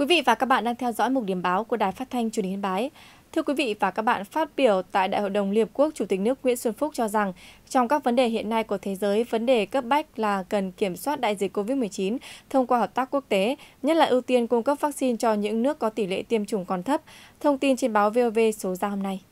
Quý vị và các bạn đang theo dõi mục điểm báo của Đài Phát thanh Truyền hình Yên Bái. Thưa quý vị và các bạn, phát biểu tại Đại hội đồng Liên Hợp Quốc, Chủ tịch nước Nguyễn Xuân Phúc cho rằng, trong các vấn đề hiện nay của thế giới, vấn đề cấp bách là cần kiểm soát đại dịch COVID-19 thông qua hợp tác quốc tế, nhất là ưu tiên cung cấp vaccine cho những nước có tỷ lệ tiêm chủng còn thấp. Thông tin trên báo VOV số ra hôm nay.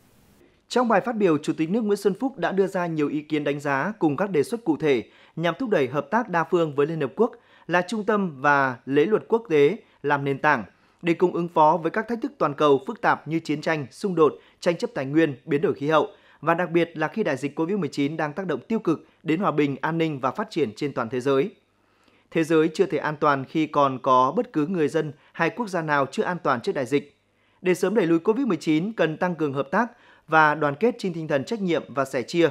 Trong bài phát biểu, Chủ tịch nước Nguyễn Xuân Phúc đã đưa ra nhiều ý kiến đánh giá cùng các đề xuất cụ thể nhằm thúc đẩy hợp tác đa phương với Liên Hợp Quốc là trung tâm và lễ luật quốc tế làm nền tảng để cùng ứng phó với các thách thức toàn cầu phức tạp như chiến tranh, xung đột, tranh chấp tài nguyên, biến đổi khí hậu và đặc biệt là khi đại dịch Covid-19 đang tác động tiêu cực đến hòa bình, an ninh và phát triển trên toàn thế giới. Thế giới chưa thể an toàn khi còn có bất cứ người dân hay quốc gia nào chưa an toàn trước đại dịch. Để sớm đẩy lùi Covid-19 cần tăng cường hợp tác và đoàn kết trên tinh thần trách nhiệm và sẻ chia,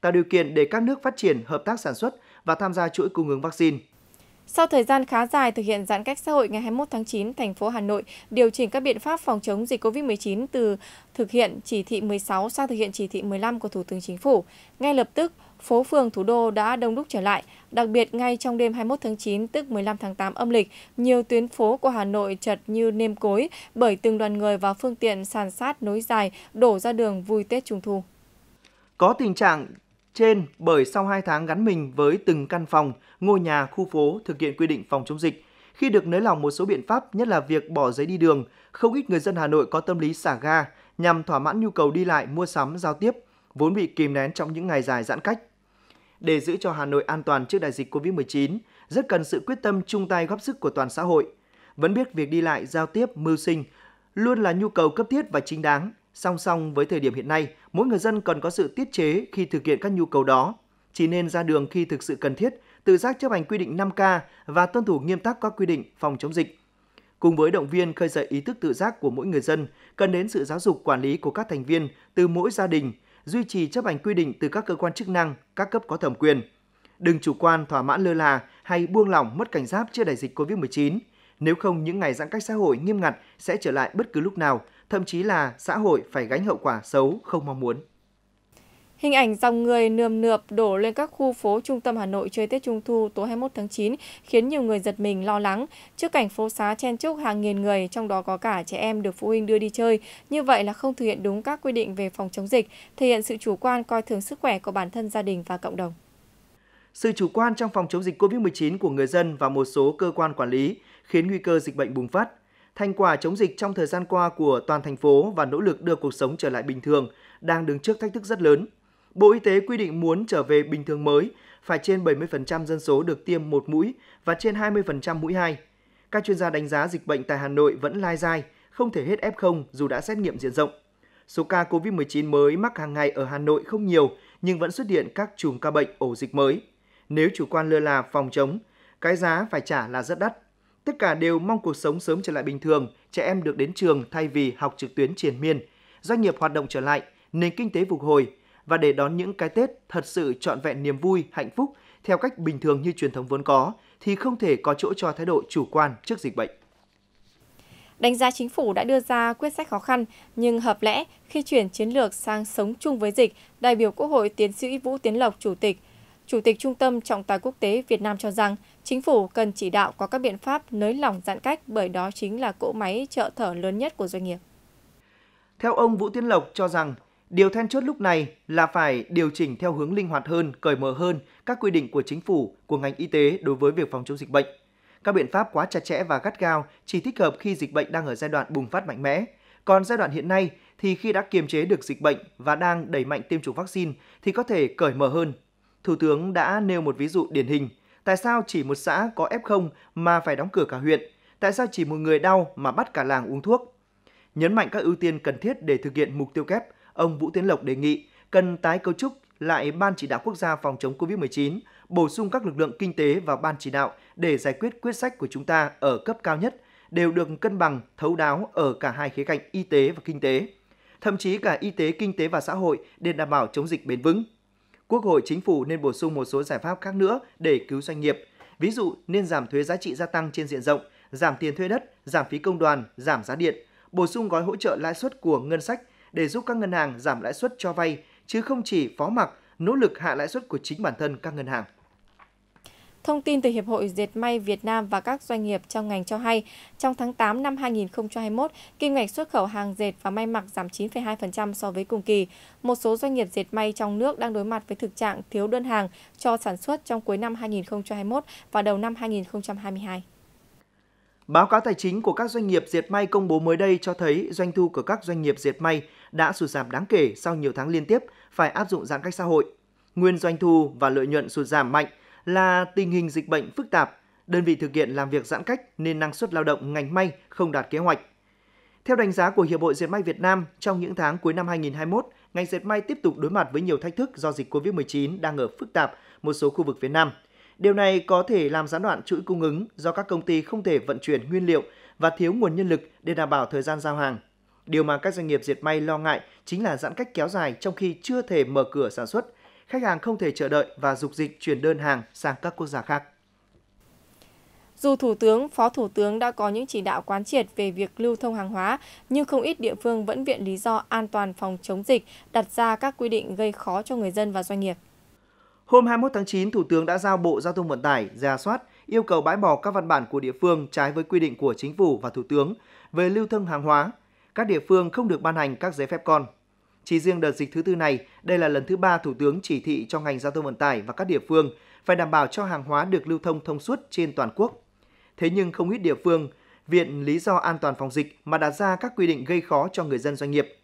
tạo điều kiện để các nước phát triển hợp tác sản xuất và tham gia chuỗi cung ứng vaccine. Sau thời gian khá dài thực hiện giãn cách xã hội ngày 21 tháng 9, thành phố Hà Nội điều chỉnh các biện pháp phòng chống dịch COVID-19 từ thực hiện chỉ thị 16 sang thực hiện chỉ thị 15 của Thủ tướng Chính phủ. Ngay lập tức, phố phường thủ đô đã đông đúc trở lại, đặc biệt ngay trong đêm 21 tháng 9 tức 15 tháng 8 âm lịch, nhiều tuyến phố của Hà Nội chật như nêm cối bởi từng đoàn người và phương tiện sàn sát nối dài đổ ra đường vui Tết Trung thu. Có tình trạng trên bởi sau 2 tháng gắn mình với từng căn phòng, ngôi nhà, khu phố thực hiện quy định phòng chống dịch, khi được nới lỏng một số biện pháp, nhất là việc bỏ giấy đi đường, không ít người dân Hà Nội có tâm lý xả ga nhằm thỏa mãn nhu cầu đi lại, mua sắm, giao tiếp, vốn bị kìm nén trong những ngày dài giãn cách. Để giữ cho Hà Nội an toàn trước đại dịch COVID-19, rất cần sự quyết tâm chung tay góp sức của toàn xã hội. Vẫn biết việc đi lại, giao tiếp, mưu sinh luôn là nhu cầu cấp thiết và chính đáng, Song song với thời điểm hiện nay, mỗi người dân cần có sự tiết chế khi thực hiện các nhu cầu đó. Chỉ nên ra đường khi thực sự cần thiết, tự giác chấp hành quy định 5K và tuân thủ nghiêm tắc các quy định phòng chống dịch. Cùng với động viên khơi dậy ý thức tự giác của mỗi người dân, cần đến sự giáo dục quản lý của các thành viên từ mỗi gia đình, duy trì chấp hành quy định từ các cơ quan chức năng, các cấp có thẩm quyền. Đừng chủ quan thỏa mãn lơ là hay buông lỏng mất cảnh giác trước đại dịch COVID-19. Nếu không, những ngày giãn cách xã hội nghiêm ngặt sẽ trở lại bất cứ lúc nào, thậm chí là xã hội phải gánh hậu quả xấu không mong muốn. Hình ảnh dòng người nườm nượp đổ lên các khu phố trung tâm Hà Nội chơi Tết Trung Thu tối 21 tháng 9 khiến nhiều người giật mình lo lắng. Trước cảnh phố xá chen chúc hàng nghìn người, trong đó có cả trẻ em được phụ huynh đưa đi chơi. Như vậy là không thực hiện đúng các quy định về phòng chống dịch, thể hiện sự chủ quan coi thường sức khỏe của bản thân gia đình và cộng đồng. Sự chủ quan trong phòng chống dịch COVID-19 của người dân và một số cơ quan quản lý khiến nguy cơ dịch bệnh bùng phát thành quả chống dịch trong thời gian qua của toàn thành phố và nỗ lực đưa cuộc sống trở lại bình thường đang đứng trước thách thức rất lớn. Bộ Y tế quy định muốn trở về bình thường mới, phải trên 70% dân số được tiêm một mũi và trên 20% mũi hai. Các chuyên gia đánh giá dịch bệnh tại Hà Nội vẫn lai dai, không thể hết F0 dù đã xét nghiệm diện rộng. Số ca COVID-19 mới mắc hàng ngày ở Hà Nội không nhiều nhưng vẫn xuất hiện các chùm ca bệnh ổ dịch mới. Nếu chủ quan lơ là phòng chống, cái giá phải trả là rất đắt. Tất cả đều mong cuộc sống sớm trở lại bình thường, trẻ em được đến trường thay vì học trực tuyến triền miên, doanh nghiệp hoạt động trở lại, nền kinh tế phục hồi và để đón những cái Tết thật sự trọn vẹn niềm vui, hạnh phúc theo cách bình thường như truyền thống vốn có thì không thể có chỗ cho thái độ chủ quan trước dịch bệnh. Đánh giá chính phủ đã đưa ra quyết sách khó khăn nhưng hợp lẽ khi chuyển chiến lược sang sống chung với dịch, đại biểu Quốc hội tiến sĩ Vũ Tiến Lộc chủ tịch Chủ tịch Trung tâm Trọng tài Quốc tế Việt Nam cho rằng chính phủ cần chỉ đạo có các biện pháp nới lỏng giãn cách bởi đó chính là cỗ máy trợ thở lớn nhất của doanh nghiệp. Theo ông Vũ Tiến Lộc cho rằng, điều then chốt lúc này là phải điều chỉnh theo hướng linh hoạt hơn, cởi mở hơn các quy định của chính phủ, của ngành y tế đối với việc phòng chống dịch bệnh. Các biện pháp quá chặt chẽ và gắt gao chỉ thích hợp khi dịch bệnh đang ở giai đoạn bùng phát mạnh mẽ. Còn giai đoạn hiện nay thì khi đã kiềm chế được dịch bệnh và đang đẩy mạnh tiêm chủng vaccine thì có thể cởi mở hơn Thủ tướng đã nêu một ví dụ điển hình. Tại sao chỉ một xã có F0 mà phải đóng cửa cả huyện? Tại sao chỉ một người đau mà bắt cả làng uống thuốc? Nhấn mạnh các ưu tiên cần thiết để thực hiện mục tiêu kép, ông Vũ Tiến Lộc đề nghị cần tái cấu trúc lại Ban Chỉ đạo Quốc gia phòng chống COVID-19, bổ sung các lực lượng kinh tế và Ban Chỉ đạo để giải quyết quyết sách của chúng ta ở cấp cao nhất đều được cân bằng, thấu đáo ở cả hai khía cạnh y tế và kinh tế. Thậm chí cả y tế, kinh tế và xã hội để đảm bảo chống dịch bền vững. Quốc hội chính phủ nên bổ sung một số giải pháp khác nữa để cứu doanh nghiệp. Ví dụ nên giảm thuế giá trị gia tăng trên diện rộng, giảm tiền thuê đất, giảm phí công đoàn, giảm giá điện, bổ sung gói hỗ trợ lãi suất của ngân sách để giúp các ngân hàng giảm lãi suất cho vay chứ không chỉ phó mặc nỗ lực hạ lãi suất của chính bản thân các ngân hàng. Thông tin từ Hiệp hội Dệt may Việt Nam và các doanh nghiệp trong ngành cho hay, trong tháng 8 năm 2021, kim ngạch xuất khẩu hàng dệt và may mặc giảm 9,2% so với cùng kỳ. Một số doanh nghiệp dệt may trong nước đang đối mặt với thực trạng thiếu đơn hàng cho sản xuất trong cuối năm 2021 và đầu năm 2022. Báo cáo tài chính của các doanh nghiệp dệt may công bố mới đây cho thấy doanh thu của các doanh nghiệp dệt may đã sụt giảm đáng kể sau nhiều tháng liên tiếp phải áp dụng giãn cách xã hội. Nguyên doanh thu và lợi nhuận sụt giảm mạnh – là tình hình dịch bệnh phức tạp, đơn vị thực hiện làm việc giãn cách nên năng suất lao động ngành may không đạt kế hoạch. Theo đánh giá của Hiệp hội Dệt may Việt Nam, trong những tháng cuối năm 2021, ngành dệt may tiếp tục đối mặt với nhiều thách thức do dịch COVID-19 đang ở phức tạp một số khu vực phía Nam. Điều này có thể làm gián đoạn chuỗi cung ứng do các công ty không thể vận chuyển nguyên liệu và thiếu nguồn nhân lực để đảm bảo thời gian giao hàng. Điều mà các doanh nghiệp dệt may lo ngại chính là giãn cách kéo dài trong khi chưa thể mở cửa sản xuất khách hàng không thể chờ đợi và dục dịch chuyển đơn hàng sang các quốc gia khác. Dù Thủ tướng, Phó Thủ tướng đã có những chỉ đạo quán triệt về việc lưu thông hàng hóa, nhưng không ít địa phương vẫn viện lý do an toàn phòng chống dịch, đặt ra các quy định gây khó cho người dân và doanh nghiệp. Hôm 21 tháng 9, Thủ tướng đã giao Bộ Giao thông Vận tải ra soát, yêu cầu bãi bỏ các văn bản của địa phương trái với quy định của Chính phủ và Thủ tướng về lưu thông hàng hóa. Các địa phương không được ban hành các giấy phép con. Chỉ riêng đợt dịch thứ tư này, đây là lần thứ ba Thủ tướng chỉ thị cho ngành giao thông vận tải và các địa phương phải đảm bảo cho hàng hóa được lưu thông thông suốt trên toàn quốc. Thế nhưng không ít địa phương viện lý do an toàn phòng dịch mà đặt ra các quy định gây khó cho người dân doanh nghiệp.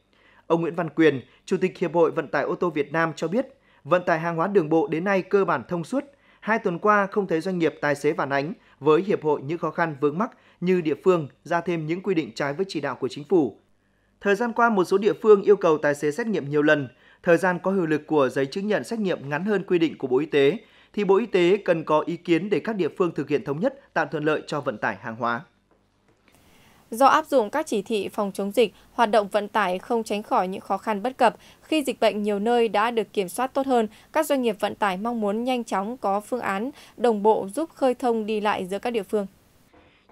Ông Nguyễn Văn Quyền, Chủ tịch Hiệp hội Vận tải ô tô Việt Nam cho biết, vận tải hàng hóa đường bộ đến nay cơ bản thông suốt. Hai tuần qua không thấy doanh nghiệp tài xế phản ánh với Hiệp hội những khó khăn vướng mắc như địa phương ra thêm những quy định trái với chỉ đạo của chính phủ, Thời gian qua, một số địa phương yêu cầu tài xế xét nghiệm nhiều lần. Thời gian có hiệu lực của giấy chứng nhận xét nghiệm ngắn hơn quy định của Bộ Y tế, thì Bộ Y tế cần có ý kiến để các địa phương thực hiện thống nhất, tạo thuận lợi cho vận tải hàng hóa. Do áp dụng các chỉ thị phòng chống dịch, hoạt động vận tải không tránh khỏi những khó khăn bất cập. Khi dịch bệnh nhiều nơi đã được kiểm soát tốt hơn, các doanh nghiệp vận tải mong muốn nhanh chóng có phương án đồng bộ giúp khơi thông đi lại giữa các địa phương.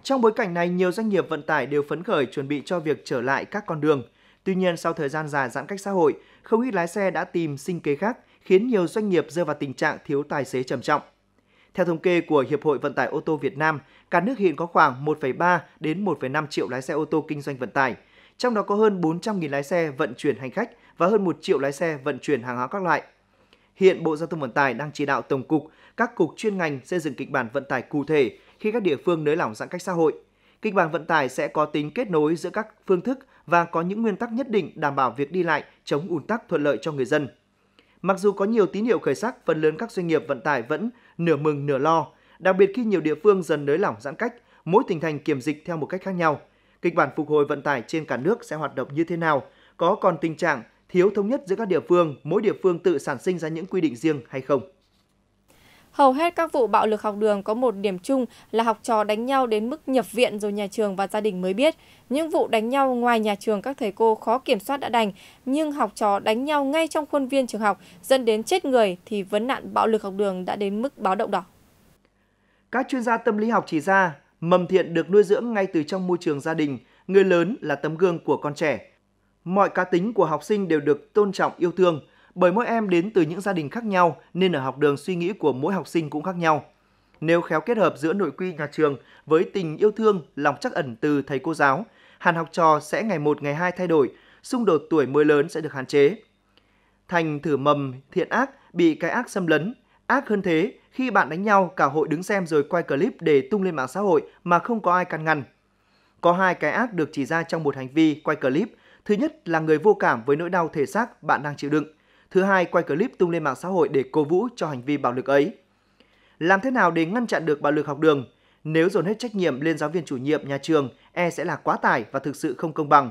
Trong bối cảnh này, nhiều doanh nghiệp vận tải đều phấn khởi chuẩn bị cho việc trở lại các con đường. Tuy nhiên, sau thời gian dài giãn cách xã hội, không ít lái xe đã tìm sinh kế khác, khiến nhiều doanh nghiệp rơi vào tình trạng thiếu tài xế trầm trọng. Theo thống kê của Hiệp hội Vận tải ô tô Việt Nam, cả nước hiện có khoảng 1,3 đến 1,5 triệu lái xe ô tô kinh doanh vận tải, trong đó có hơn 400.000 lái xe vận chuyển hành khách và hơn 1 triệu lái xe vận chuyển hàng hóa các loại. Hiện Bộ Giao thông Vận tải đang chỉ đạo Tổng cục, các cục chuyên ngành xây dựng kịch bản vận tải cụ thể khi các địa phương nới lỏng giãn cách xã hội. Kịch bản vận tải sẽ có tính kết nối giữa các phương thức và có những nguyên tắc nhất định đảm bảo việc đi lại, chống ùn tắc thuận lợi cho người dân. Mặc dù có nhiều tín hiệu khởi sắc, phần lớn các doanh nghiệp vận tải vẫn nửa mừng nửa lo, đặc biệt khi nhiều địa phương dần nới lỏng giãn cách, mỗi tỉnh thành kiểm dịch theo một cách khác nhau. Kịch bản phục hồi vận tải trên cả nước sẽ hoạt động như thế nào? Có còn tình trạng thiếu thống nhất giữa các địa phương, mỗi địa phương tự sản sinh ra những quy định riêng hay không? Hầu hết các vụ bạo lực học đường có một điểm chung là học trò đánh nhau đến mức nhập viện rồi nhà trường và gia đình mới biết. Những vụ đánh nhau ngoài nhà trường các thầy cô khó kiểm soát đã đành, nhưng học trò đánh nhau ngay trong khuôn viên trường học dẫn đến chết người thì vấn nạn bạo lực học đường đã đến mức báo động đỏ. Các chuyên gia tâm lý học chỉ ra, mầm thiện được nuôi dưỡng ngay từ trong môi trường gia đình, người lớn là tấm gương của con trẻ. Mọi cá tính của học sinh đều được tôn trọng yêu thương – bởi mỗi em đến từ những gia đình khác nhau nên ở học đường suy nghĩ của mỗi học sinh cũng khác nhau. Nếu khéo kết hợp giữa nội quy nhà trường với tình yêu thương, lòng trắc ẩn từ thầy cô giáo, hàn học trò sẽ ngày một ngày hai thay đổi, xung đột tuổi mới lớn sẽ được hạn chế. Thành thử mầm thiện ác bị cái ác xâm lấn, ác hơn thế khi bạn đánh nhau cả hội đứng xem rồi quay clip để tung lên mạng xã hội mà không có ai can ngăn. Có hai cái ác được chỉ ra trong một hành vi quay clip. Thứ nhất là người vô cảm với nỗi đau thể xác bạn đang chịu đựng thứ hai quay clip tung lên mạng xã hội để cổ vũ cho hành vi bạo lực ấy. Làm thế nào để ngăn chặn được bạo lực học đường? Nếu dồn hết trách nhiệm lên giáo viên chủ nhiệm nhà trường, e sẽ là quá tải và thực sự không công bằng.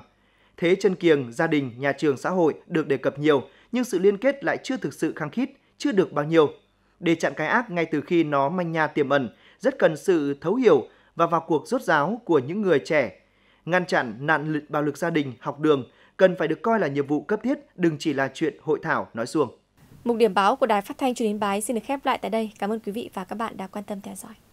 Thế chân kiềng, gia đình, nhà trường, xã hội được đề cập nhiều, nhưng sự liên kết lại chưa thực sự khăng khít, chưa được bao nhiêu. Để chặn cái ác ngay từ khi nó manh nha tiềm ẩn, rất cần sự thấu hiểu và vào cuộc rốt ráo của những người trẻ. Ngăn chặn nạn bạo lực gia đình, học đường cần phải được coi là nhiệm vụ cấp thiết, đừng chỉ là chuyện hội thảo nói suông. Mục điểm báo của Đài Phát thanh Truyền hình Bái xin được khép lại tại đây. Cảm ơn quý vị và các bạn đã quan tâm theo dõi.